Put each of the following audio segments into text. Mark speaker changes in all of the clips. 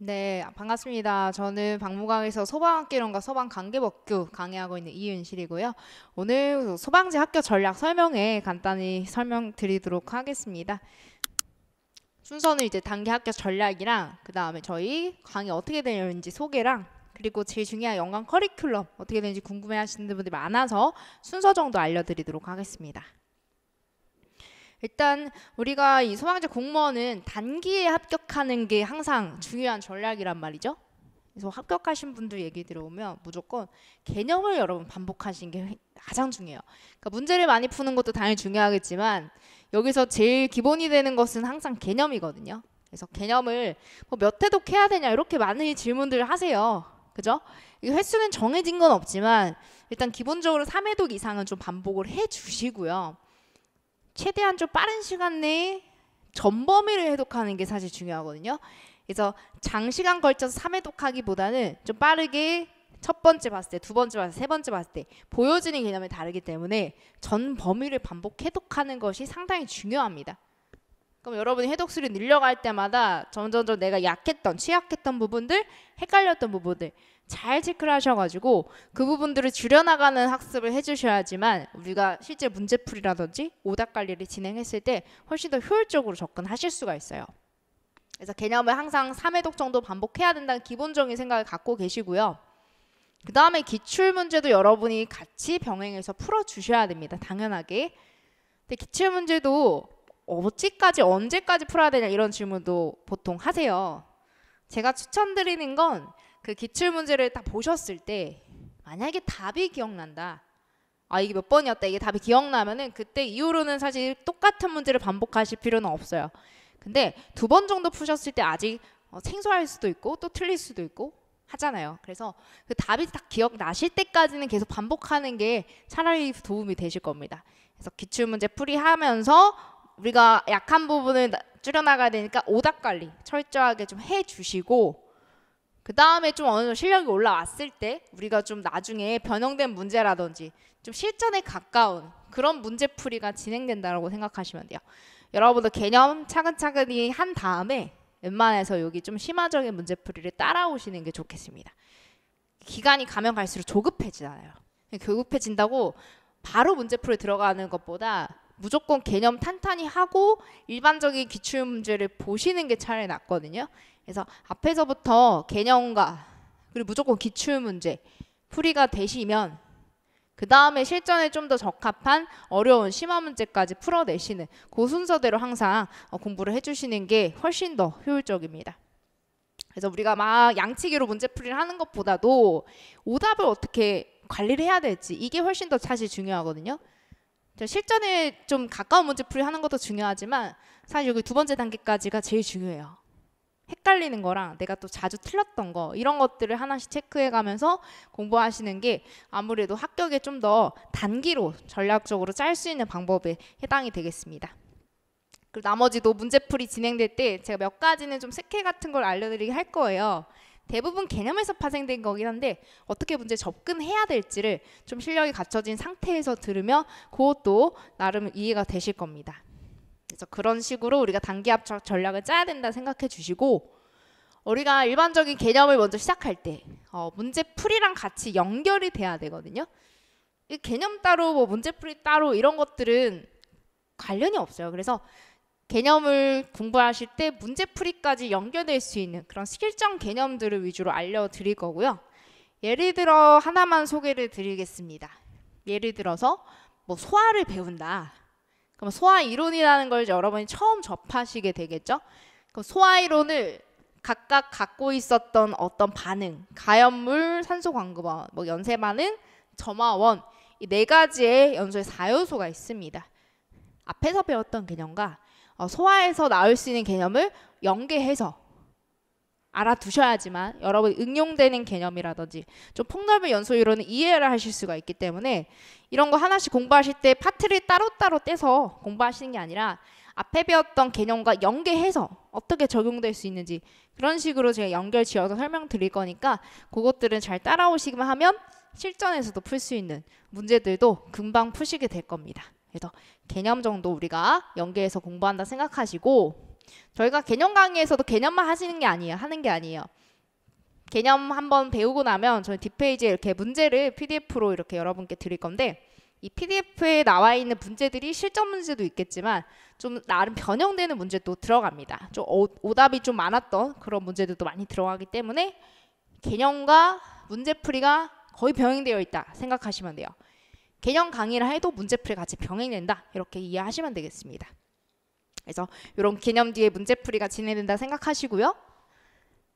Speaker 1: 네, 반갑습니다. 저는 박무강에서 소방학개론과 소방관계법규 강의하고 있는 이윤실이고요. 오늘 소방제 학교 전략 설명회 간단히 설명드리도록 하겠습니다. 순서는 이제 단계 학교 전략이랑 그 다음에 저희 강의 어떻게 되는지 소개랑 그리고 제일 중요한 연관 커리큘럼 어떻게 되는지 궁금해하시는 분들이 많아서 순서 정도 알려드리도록 하겠습니다. 일단 우리가 이 소방제 공무원은 단기에 합격하는 게 항상 중요한 전략이란 말이죠. 그래서 합격하신 분들 얘기 들어오면 무조건 개념을 여러분 반복하시는 게 가장 중요해요. 그러니까 문제를 많이 푸는 것도 당연히 중요하겠지만 여기서 제일 기본이 되는 것은 항상 개념이거든요. 그래서 개념을 뭐몇 회독 해야 되냐 이렇게 많은 질문들을 하세요. 그죠? 이 횟수는 정해진 건 없지만 일단 기본적으로 3회독 이상은 좀 반복을 해 주시고요. 최대한 좀 빠른 시간 내에 전범위를 해독하는 게 사실 중요하거든요. 그래서 장시간 걸쳐서 3회독하기보다는 좀 빠르게 첫 번째 봤을 때, 두 번째 봤을 때, 세 번째 봤을 때 보여지는 개념이 다르기 때문에 전 범위를 반복 해독하는 것이 상당히 중요합니다. 그럼 여러분이 해독수를 늘려갈 때마다 점점점 내가 약했던, 취약했던 부분들, 헷갈렸던 부분들 잘 체크를 하셔가지고 그 부분들을 줄여나가는 학습을 해주셔야지만 우리가 실제 문제풀이라든지 오답 관리를 진행했을 때 훨씬 더 효율적으로 접근하실 수가 있어요. 그래서 개념을 항상 3회독 정도 반복해야 된다는 기본적인 생각을 갖고 계시고요. 그 다음에 기출문제도 여러분이 같이 병행해서 풀어주셔야 됩니다. 당연하게. 근데 기출문제도 어찌까지 언제까지 풀어야 되냐 이런 질문도 보통 하세요. 제가 추천드리는 건 그 기출 문제를 딱 보셨을 때 만약에 답이 기억난다. 아 이게 몇 번이었다 이게 답이 기억나면은 그때 이후로는 사실 똑같은 문제를 반복하실 필요는 없어요. 근데 두 번 정도 푸셨을 때 아직 어, 생소할 수도 있고 또 틀릴 수도 있고 하잖아요. 그래서 그 답이 딱 기억나실 때까지는 계속 반복하는 게 차라리 도움이 되실 겁니다. 그래서 기출문제 풀이하면서 우리가 약한 부분을 줄여나가야 되니까 오답 관리 철저하게 좀 해주시고 그 다음에 좀 어느 정도 실력이 올라왔을 때 우리가 좀 나중에 변형된 문제라든지 좀 실전에 가까운 그런 문제풀이가 진행된다라고 생각하시면 돼요. 여러분도 개념 차근차근히 한 다음에 웬만해서 여기 좀 심화적인 문제풀이를 따라오시는 게 좋겠습니다. 기간이 가면 갈수록 조급해지잖아요. 조급해진다고 바로 문제풀이 들어가는 것보다 무조건 개념 탄탄히 하고 일반적인 기출 문제를 보시는 게 차라리 낫거든요. 그래서 앞에서부터 개념과 그리고 무조건 기출 문제 풀이가 되시면 그 다음에 실전에 좀 더 적합한 어려운 심화 문제까지 풀어내시는 그 순서대로 항상 어, 공부를 해주시는 게 훨씬 더 효율적입니다. 그래서 우리가 막 양치기로 문제풀이를 하는 것보다도 오답을 어떻게 관리를 해야 될지 이게 훨씬 더 사실 중요하거든요. 실전에 좀 가까운 문제풀이 하는 것도 중요하지만 사실 여기 두 번째 단계까지가 제일 중요해요. 헷갈리는 거랑 내가 또 자주 틀렸던 거 이런 것들을 하나씩 체크해 가면서 공부하시는 게 아무래도 합격에 좀 더 단기로 전략적으로 짤 수 있는 방법에 해당이 되겠습니다. 그리고 나머지도 문제풀이 진행될 때 제가 몇 가지는 좀 스킬 같은 걸 알려드리게 할 거예요. 대부분 개념에서 파생된 거긴 한데 어떻게 문제 접근해야 될지를 좀 실력이 갖춰진 상태에서 들으면 그것도 나름 이해가 되실 겁니다. 그래서 그런 식으로 우리가 단기 합작 전략을 짜야 된다 생각해 주시고 우리가 일반적인 개념을 먼저 시작할 때 어, 문제풀이랑 같이 연결이 돼야 되거든요. 이 개념 따로 뭐 문제풀이 따로 이런 것들은 관련이 없어요. 그래서 개념을 공부하실 때 문제풀이까지 연결될 수 있는 그런 실킬 개념들을 위주로 알려드릴 거고요. 예를 들어 하나만 소개를 드리겠습니다. 예를 들어서 뭐 소화를 배운다. 그럼 소화 이론이라는 걸 여러분이 처음 접하시게 되겠죠. 그 소화 이론을 각각 갖고 있었던 어떤 반응, 가염물 산소 광급원, 뭐 연쇄 반응, 점화원 이 네 가지의 연소의 4요소가 있습니다. 앞에서 배웠던 개념과 어, 소화해서 나올 수 있는 개념을 연계해서 알아두셔야지만 여러분 응용되는 개념이라든지 좀 폭넓은 연소유로는 이해를 하실 수가 있기 때문에 이런 거 하나씩 공부하실 때 파트를 따로따로 떼서 공부하시는 게 아니라 앞에 배웠던 개념과 연계해서 어떻게 적용될 수 있는지 그런 식으로 제가 연결 지어서 설명드릴 거니까 그것들은 잘 따라오시기만 하면 실전에서도 풀 수 있는 문제들도 금방 푸시게 될 겁니다. 그래서 개념 정도 우리가 연계해서 공부한다 생각하시고 저희가 개념 강의에서도 개념만 하시는 게 아니에요. 하는 게 아니에요. 개념 한번 배우고 나면 저희 뒷페이지에 이렇게 문제를 PDF로 이렇게 여러분께 드릴 건데 이 PDF에 나와 있는 문제들이 실전 문제도 있겠지만 좀 나름 변형되는 문제도 들어갑니다. 좀 오답이 좀 많았던 그런 문제들도 많이 들어가기 때문에 개념과 문제풀이가 거의 병행되어 있다 생각하시면 돼요. 개념 강의를 해도 문제풀이 같이 병행된다 이렇게 이해하시면 되겠습니다. 그래서 이런 개념 뒤에 문제풀이가 진행된다 생각하시고요.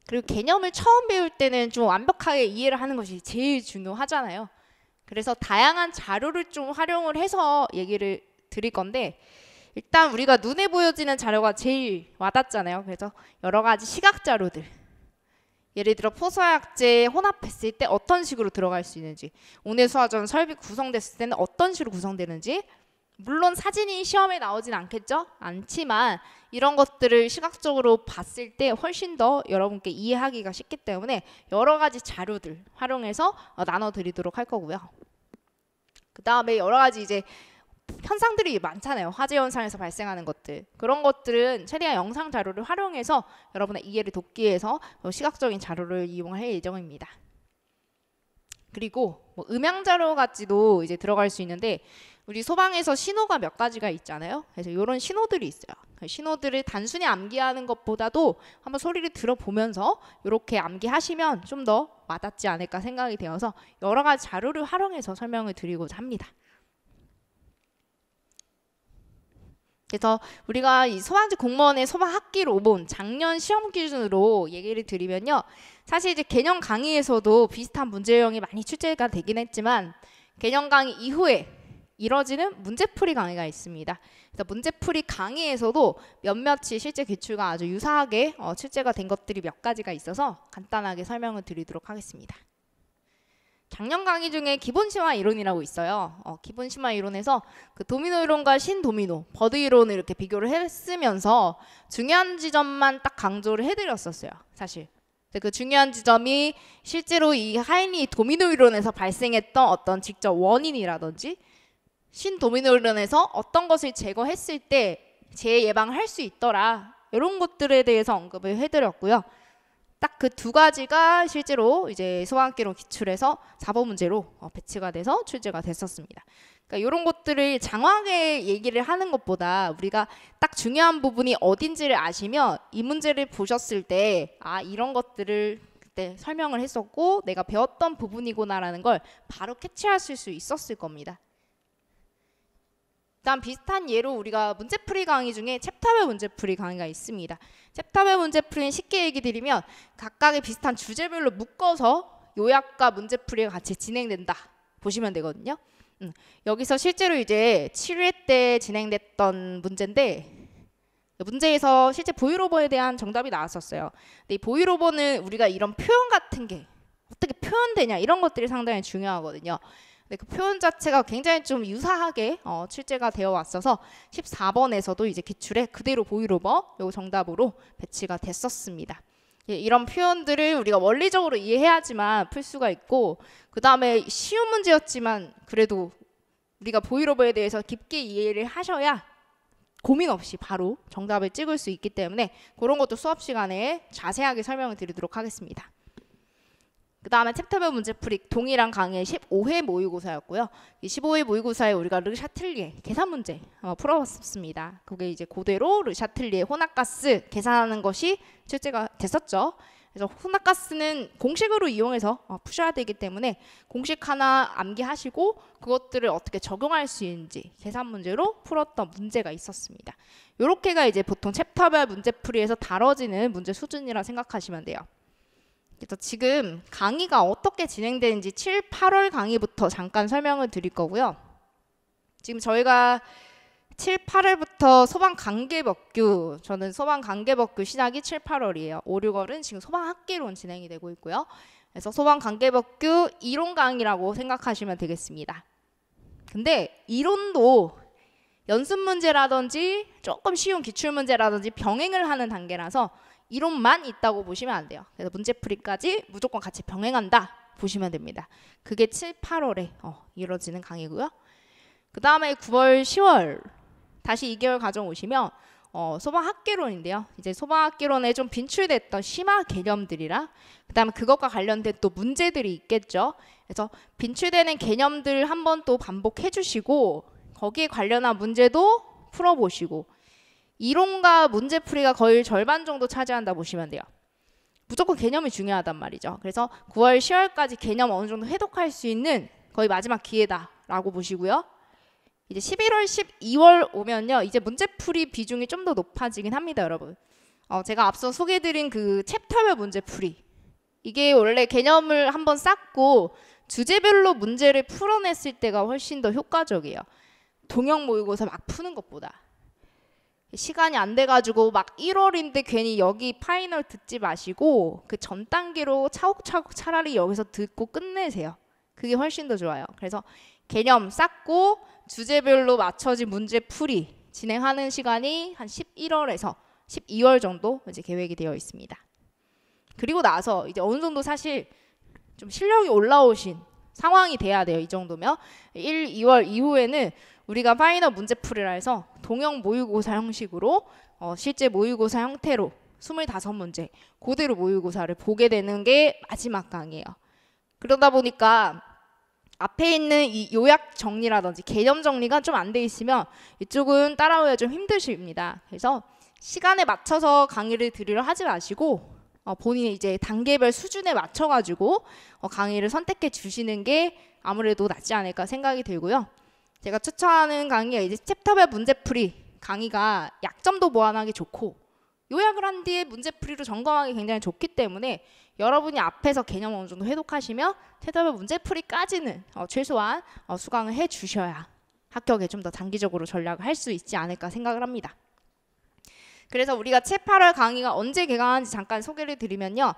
Speaker 1: 그리고 개념을 처음 배울 때는 좀 완벽하게 이해를 하는 것이 제일 중요하잖아요. 그래서 다양한 자료를 좀 활용을 해서 얘기를 드릴 건데 일단 우리가 눈에 보여지는 자료가 제일 와닿잖아요. 그래서 여러 가지 시각 자료들 예를 들어 포서약제 혼합했을 때 어떤 식으로 들어갈 수 있는지 오늘 수화전 설비 구성됐을 때는 어떤 식으로 구성되는지 물론 사진이 시험에 나오진 않겠죠? 않지만 이런 것들을 시각적으로 봤을 때 훨씬 더 여러분께 이해하기가 쉽기 때문에 여러 가지 자료들 활용해서 어, 나눠드리도록 할 거고요. 그 다음에 여러 가지 이제 현상들이 많잖아요. 화재 현상에서 발생하는 것들. 그런 것들은 최대한 영상 자료를 활용해서 여러분의 이해를 돕기 위해서 시각적인 자료를 이용할 예정입니다. 그리고 뭐 음향 자료 같지도 이제 들어갈 수 있는데 우리 소방에서 신호가 몇 가지가 있잖아요. 그래서 이런 신호들이 있어요. 그 신호들을 단순히 암기하는 것보다도 한번 소리를 들어보면서 이렇게 암기하시면 좀 더 와닿지 않을까 생각이 되어서 여러 가지 자료를 활용해서 설명을 드리고자 합니다. 그래서 우리가 이 소방직 공무원의 소방학기 로본 작년 시험 기준으로 얘기를 드리면요. 사실 이제 개념 강의에서도 비슷한 문제형이 많이 출제가 되긴 했지만 개념 강의 이후에 이뤄지는 문제풀이 강의가 있습니다. 그래서 문제풀이 강의에서도 몇몇이 실제 기출과 아주 유사하게 어, 출제가 된 것들이 몇 가지가 있어서 간단하게 설명을 드리도록 하겠습니다. 작년 강의 중에 기본 심화 이론이라고 있어요. 어, 기본 심화 이론에서 그 도미노 이론과 신도미노, 버드 이론을 이렇게 비교를 했으면서 중요한 지점만 딱 강조를 해드렸었어요. 사실. 그 중요한 지점이 실제로 이하이 도미노 이론에서 발생했던 어떤 직접 원인이라든지 신도미노 이론에서 어떤 것을 제거했을 때 재예방할 수 있더라. 이런 것들에 대해서 언급을 해드렸고요. 딱그두 가지가 실제로 이제 소환기로 기출해서 4번 문제로 어, 배치가 돼서 출제가 됐었습니다. 그러니까 이런 것들을 장황하게 얘기를 하는 것보다 우리가 딱 중요한 부분이 어딘지를 아시면 이 문제를 보셨을 때 아 이런 것들을 그때 설명을 했었고 내가 배웠던 부분이구나라는 걸 바로 캐치하수 있었을 겁니다. 일단 비슷한 예로 우리가 문제풀이 강의 중에 챕터별 문제풀이 강의가 있습니다. 챕터별 문제풀이는 쉽게 얘기 드리면 각각의 비슷한 주제별로 묶어서 요약과 문제풀이가 같이 진행된다 보시면 되거든요. 음, 여기서 실제로 이제 7회 때 진행됐던 문제인데 문제에서 실제 보이로버에 대한 정답이 나왔었어요. 근데 이 보이로버는 우리가 이런 표현 같은 게 어떻게 표현되냐 이런 것들이 상당히 중요하거든요. 네, 그 표현 자체가 굉장히 좀 유사하게 어, 출제가 되어 왔어서 14번에서도 이제 기출에 그대로 보이로버 요 정답으로 배치가 됐었습니다. 예, 이런 표현들을 우리가 원리적으로 이해해야지만 풀 수가 있고 그 다음에 쉬운 문제였지만 그래도 우리가 보이로버에 대해서 깊게 이해를 하셔야 고민 없이 바로 정답을 찍을 수 있기 때문에 그런 것도 수업 시간에 자세하게 설명을 드리도록 하겠습니다. 그 다음에 챕터별 문제풀이 동일한 강의 15회 모의고사였고요. 15회 모의고사에 우리가 르샤틀리에 계산 문제 풀어봤습니다. 그게 이제 고대로 르샤틀리에 혼합가스 계산하는 것이 출제가 됐었죠. 그래서 혼합가스는 공식으로 이용해서 어, 푸셔야 되기 때문에 공식 하나 암기하시고 그것들을 어떻게 적용할 수 있는지 계산 문제로 풀었던 문제가 있었습니다. 이렇게가 이제 보통 챕터별 문제풀이에서 다뤄지는 문제 수준이라 생각하시면 돼요. 그래서 지금 강의가 어떻게 진행되는지 7, 8월 강의부터 잠깐 설명을 드릴 거고요. 지금 저희가 7, 8월부터 소방 관계법규 저는 소방 관계법규 시작이 7, 8월이에요. 5, 6월은 지금 소방 학기론 진행이 되고 있고요. 그래서 소방 관계법규 이론 강의라고 생각하시면 되겠습니다. 근데 이론도 연습 문제라든지 조금 쉬운 기출 문제라든지 병행을 하는 단계라서 이론만 있다고 보시면 안 돼요. 그래서 문제풀이까지 무조건 같이 병행한다 보시면 됩니다. 그게 7, 8월에 어, 이루어지는 강의고요. 그 다음에 9월, 10월 다시 2개월 가정 오시면 어, 소방학개론인데요. 이제 소방학개론에 좀 빈출됐던 심화 개념들이라 그다음에 그것과 관련된 또 문제들이 있겠죠. 그래서 빈출되는 개념들 한번 또 반복해 주시고 거기에 관련한 문제도 풀어보시고 이론과 문제풀이가 거의 절반 정도 차지한다 보시면 돼요. 무조건 개념이 중요하단 말이죠. 그래서 9월, 10월까지 개념 어느 정도 해독할 수 있는 거의 마지막 기회다라고 보시고요. 이제 11월, 12월 오면요. 이제 문제풀이 비중이 좀 더 높아지긴 합니다, 여러분. 어, 제가 앞서 소개해드린 그 챕터별 문제풀이. 이게 원래 개념을 한번 쌓고 주제별로 문제를 풀어냈을 때가 훨씬 더 효과적이에요. 동영 모의고사 막 푸는 것보다. 시간이 안 돼가지고 막 1월인데 괜히 여기 파이널 듣지 마시고 그 전 단계로 차곡차곡 차라리 여기서 듣고 끝내세요. 그게 훨씬 더 좋아요. 그래서 개념 쌓고 주제별로 맞춰진 문제 풀이 진행하는 시간이 한 11월에서 12월 정도 이제 계획이 되어 있습니다. 그리고 나서 이제 어느 정도 사실 좀 실력이 올라오신 상황이 돼야 돼요. 이 정도면 1, 2월 이후에는 우리가 파이널 문제 풀이라 해서 동영 모의고사 형식으로 어, 실제 모의고사 형태로 25문제 고대로 모의고사를 보게 되는 게 마지막 강의예요. 그러다 보니까 앞에 있는 이 요약 정리라든지 개념 정리가 좀 안 돼 있으면 이쪽은 따라오기가 좀 힘드십니다. 그래서 시간에 맞춰서 강의를 들으려 하지 마시고 어, 본인이 이제 단계별 수준에 맞춰가지고 어, 강의를 선택해 주시는 게 아무래도 낫지 않을까 생각이 들고요. 제가 추천하는 강의가 이제 챕터별 문제풀이 강의가 약점도 보완하기 좋고 요약을 한 뒤에 문제풀이로 점검하기 굉장히 좋기 때문에 여러분이 앞에서 개념 어느 정도 해독하시면 챕터별 문제풀이까지는 어, 최소한 어, 수강을 해주셔야 합격에 좀 더 단기적으로 전략을 할 수 있지 않을까 생각을 합니다. 그래서 우리가 채 8월 강의가 언제 개강하는지 잠깐 소개를 드리면요.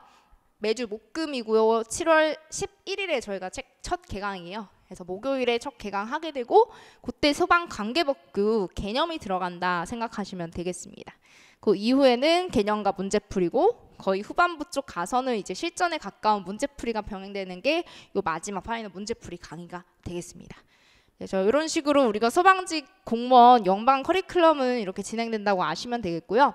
Speaker 1: 매주 목금이고요. 7월 11일에 저희가 책 첫 개강이에요. 그래서 목요일에 첫 개강하게 되고 그때 소방 관계법규 개념이 들어간다 생각하시면 되겠습니다. 그 이후에는 개념과 문제풀이고 거의 후반부 쪽 가서는 이제 실전에 가까운 문제풀이가 병행되는 게이 마지막 파이널 문제풀이 강의가 되겠습니다. 그래서 네, 이런 식으로 우리가 소방직 공무원 연방 커리큘럼은 이렇게 진행된다고 아시면 되겠고요.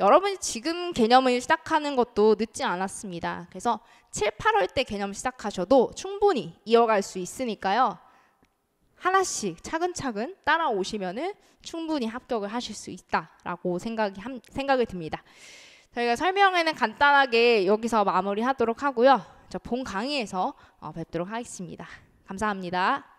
Speaker 1: 여러분이 지금 개념을 시작하는 것도 늦지 않았습니다. 그래서 7, 8월 때 개념 시작하셔도 충분히 이어갈 수 있으니까요. 하나씩 차근차근 따라오시면은 충분히 합격을 하실 수 있다라고 생각이 함, 생각이 듭니다. 저희가 설명회는 간단하게 여기서 마무리하도록 하고요. 저 본 강의에서 어, 뵙도록 하겠습니다. 감사합니다.